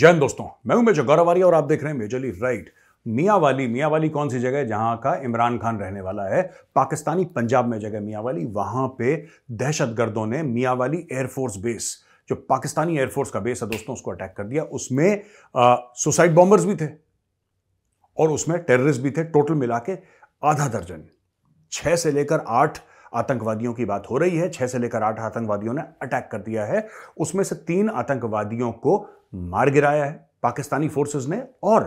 जैन दोस्तों मैं हूं मेजर गौरवारी और आप देख रहे हैं मेजर लीफ राइट मियाँ वाली मियाँ वाली कौन सी जगह है का इमरान खान रहने वाला है पाकिस्तानी पंजाब में जगह मियाँ वाली वहाँ पे दहशतगर्दों ने मियाँ वाली एयरफोर्स बेस जो पाकिस्तानी एयरफोर्स का बेस है दोस्तों उसको अटैक कर दिया उसमें सुसाइड बॉम्बर्स भी थे और उसमें टेररिस्ट भी थे टोटल मिला के आधा दर्जन छः से लेकर आठ आतंकवादियों की बात हो रही है छह से लेकर आठ आतंकवादियों ने अटैक कर दिया है उसमें से तीन आतंकवादियों को मार गिराया है पाकिस्तानी फोर्सेज ने और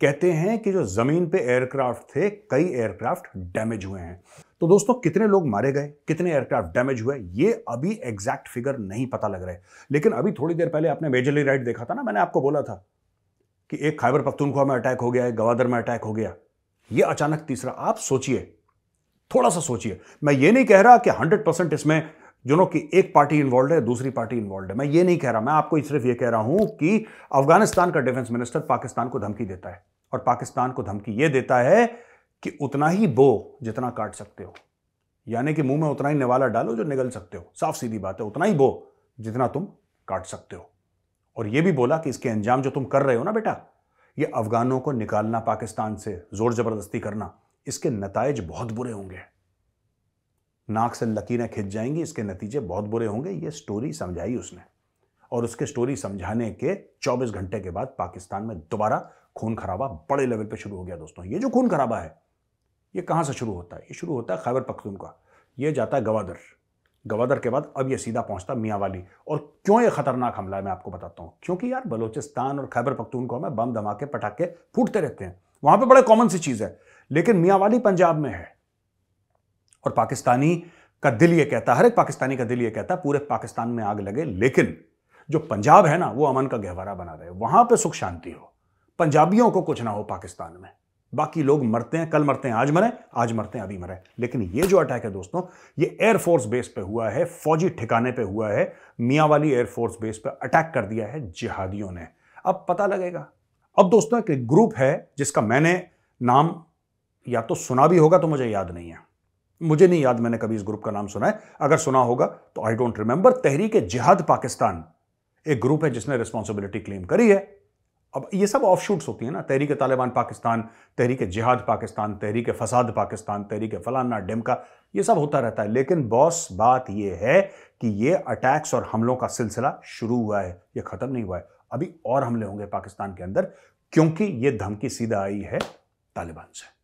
कहते हैं कि जो ज़मीन पे एयरक्राफ्ट थे कई एयरक्राफ्ट डैमेज हुए हैं तो दोस्तों कितने लोग मारे गए कितने एयरक्राफ्ट डैमेज हुए ये अभी एग्जैक्ट फिगर नहीं पता लग रहा है लेकिन अभी थोड़ी देर पहले आपने मेजरली राइट देखा था ना मैंने आपको बोला था कि एक खैबर पख्तूनख्वा में अटैक हो गया है गवादर में अटैक हो गया ये अचानक तीसरा आप सोचिए थोड़ा सा सोचिए मैं ये नहीं कह रहा कि हंड्रेड परसेंट इसमें जो नो कि एक पार्टी इन्वॉल्व है दूसरी पार्टी इन्वॉल्व है मैं ये नहीं कह रहा मैं आपको सिर्फ ये कह रहा हूं कि अफगानिस्तान का डिफेंस मिनिस्टर पाकिस्तान को धमकी देता है और पाकिस्तान को धमकी ये देता है कि उतना ही बो जितना काट सकते हो यानी कि मुंह में उतना ही निवाला डालो जो निगल सकते हो साफ सीधी बात है उतना ही बो जितना तुम काट सकते हो और यह भी बोला कि इसके अंजाम जो तुम कर रहे हो ना बेटा ये अफगानों को निकालना पाकिस्तान से जोर जबरदस्ती करना इसके नतज बहुत बुरे होंगे नाक से लकीरें खिंच जाएंगी इसके नतीजे बहुत बुरे होंगे ये स्टोरी समझाई उसने और उसके स्टोरी समझाने के 24 घंटे के बाद पाकिस्तान में दोबारा खून खराबा बड़े लेवल पे शुरू हो गया दोस्तों ये जो खून खराबा है ये कहाँ से शुरू होता है ये शुरू होता है खैबर पख्तून का ये जाता है गवादर गवादर के बाद अब ये सीधा पहुंचता मियाँ वाली और क्यों ये खतरनाक हमला है मैं आपको बताता हूँ क्योंकि यार बलोचिस्तान और खैबर पख्तूनखा में बम धमाके पटाखे फूटते रहते हैं वहाँ पर बड़े कॉमन सी चीज़ है लेकिन मियावाली पंजाब में है और पाकिस्तानी का दिल ये कहता हर एक पाकिस्तानी का दिल ये कहता पूरे पाकिस्तान में आग लगे लेकिन जो पंजाब है ना वो अमन का गहवारा बना रहे वहां पे सुख शांति हो पंजाबियों को कुछ ना हो पाकिस्तान में बाकी लोग मरते हैं कल मरते हैं आज मरे आज मरते हैं अभी मरे लेकिन ये जो अटैक है दोस्तों ये एयरफोर्स बेस पे हुआ है फौजी ठिकाने पे हुआ है वाली एयरफोर्स बेस पे अटैक कर दिया है जिहादियों ने अब पता लगेगा अब दोस्तों एक ग्रुप है जिसका मैंने नाम या तो सुना भी होगा तो मुझे याद नहीं है मुझे नहीं याद मैंने कभी इस ग्रुप का नाम सुना है अगर सुना होगा तो आई डोंट रिमेंबर तहरीक जिहाद पाकिस्तान एक ग्रुप है जिसने रिस्पॉन्सिबिलिटी क्लेम करी है अब ये सब ऑफ शूट्स होती है ना तहरीक तालिबान पाकिस्तान तहरीक जिहाद पाकिस्तान तहरीक फ़साद पाकिस्तान तहरीक फलाना डिमका ये सब होता रहता है लेकिन बॉस बात ये है कि ये अटैक्स और हमलों का सिलसिला शुरू हुआ है ये ख़त्म नहीं हुआ है अभी और हमले होंगे पाकिस्तान के अंदर क्योंकि ये धमकी सीधा आई है तालिबान से